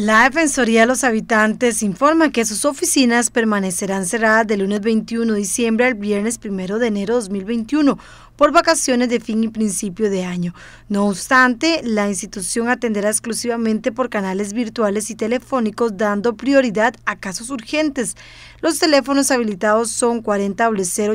La Defensoría de los Habitantes informa que sus oficinas permanecerán cerradas del lunes 21 de diciembre al viernes 1 de enero de 2021 por vacaciones de fin y principio de año. No obstante, la institución atenderá exclusivamente por canales virtuales y telefónicos dando prioridad a casos urgentes. Los teléfonos habilitados son 40 0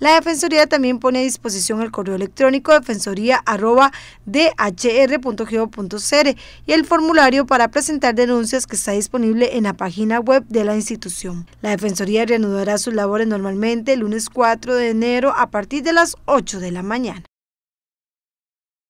La Defensoría también pone a disposición el correo electrónico defensoría.dhr.gov.cr y el formulario para presentar denuncias que está disponible en la página web de la institución. La Defensoría reanudará sus labores normalmente el lunes 4 de enero a partir de las 8 de la mañana.